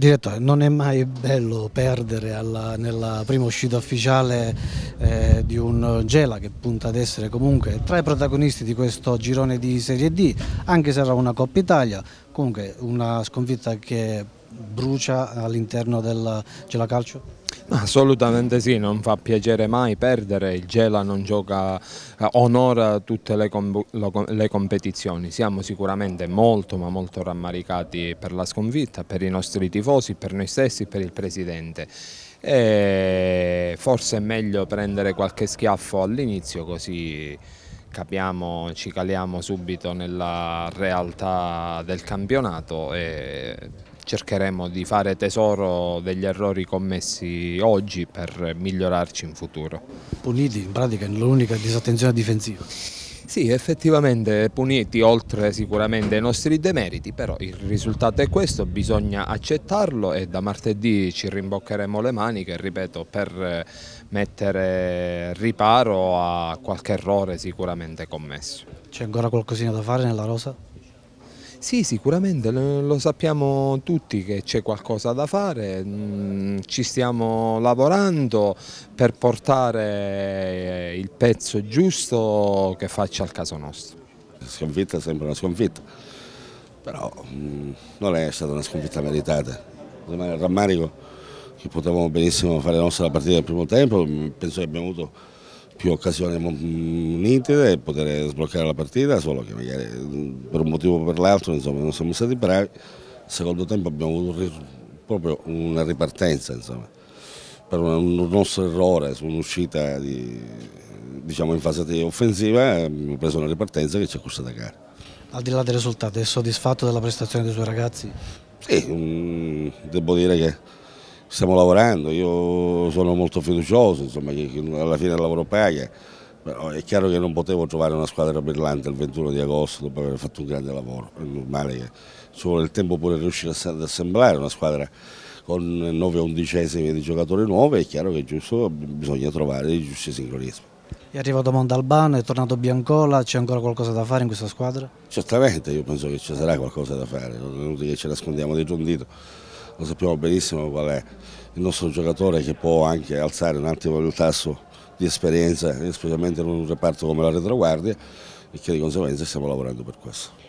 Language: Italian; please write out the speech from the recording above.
Direttore, non è mai bello perdere alla, nella prima uscita ufficiale eh, di un Gela che punta ad essere comunque tra i protagonisti di questo girone di Serie D, anche se era una Coppa Italia, comunque una sconfitta che brucia all'interno del Gela Calcio? Assolutamente sì, non fa piacere mai perdere, il Gela non gioca, eh, onora tutte le, com le, competizioni, siamo sicuramente molto ma molto rammaricati per la sconfitta, per i nostri tifosi, per noi stessi, per il Presidente. E forse è meglio prendere qualche schiaffo all'inizio così capiamo, ci caliamo subito nella realtà del campionato e cercheremo di fare tesoro degli errori commessi oggi per migliorarci in futuro. Puniti in pratica l'unica disattenzione difensiva. Sì, effettivamente puniti oltre sicuramente ai nostri demeriti, però il risultato è questo, bisogna accettarlo e da martedì ci rimboccheremo le maniche, ripeto, per eh, mettere riparo a qualche errore sicuramente commesso. C'è ancora qualcosina da fare nella rosa? Sì, sicuramente lo sappiamo tutti che c'è qualcosa da fare, mm, ci stiamo lavorando per portare eh, il pezzo giusto che faccia al caso nostro. La sconfitta sembra una sconfitta, però mm, non è stata una sconfitta meritata. Rimane il rammarico che potevamo benissimo fare la nostra partita del primo tempo, mm, penso che abbiamo avuto più occasioni mm, nitide e poter sbloccare la partita, solo che magari mm, per un motivo o per l'altro non siamo stati bravi. Secondo tempo abbiamo avuto proprio una ripartenza insomma, per un nostro errore su un'uscita di, diciamo, in fase offensiva, abbiamo preso una ripartenza che ci ha costato cara. Al di là del risultato, è soddisfatto della prestazione dei suoi ragazzi? Sì, um, devo dire che stiamo lavorando, io sono molto fiducioso, insomma, che, alla fine il lavoro paga. Però è chiaro che non potevo trovare una squadra brillante il 21 di agosto dopo aver fatto un grande lavoro. È normale che ci vuole il tempo pure riuscire ad assemblare una squadra con 9 undicesimi di giocatori nuovi, è chiaro che giusto, bisogna trovare i giusti sincronismi. È arrivato Montalbano, è tornato Biancola, c'è ancora qualcosa da fare in questa squadra? Certamente, io penso che ci sarà qualcosa da fare, non è inutile che ci nascondiamo dietro un dito lo sappiamo benissimo qual è il nostro giocatore che può anche alzare un attimo il tasso di esperienza, eh, specialmente in un reparto come la retroguardia e che di conseguenza stiamo lavorando per questo.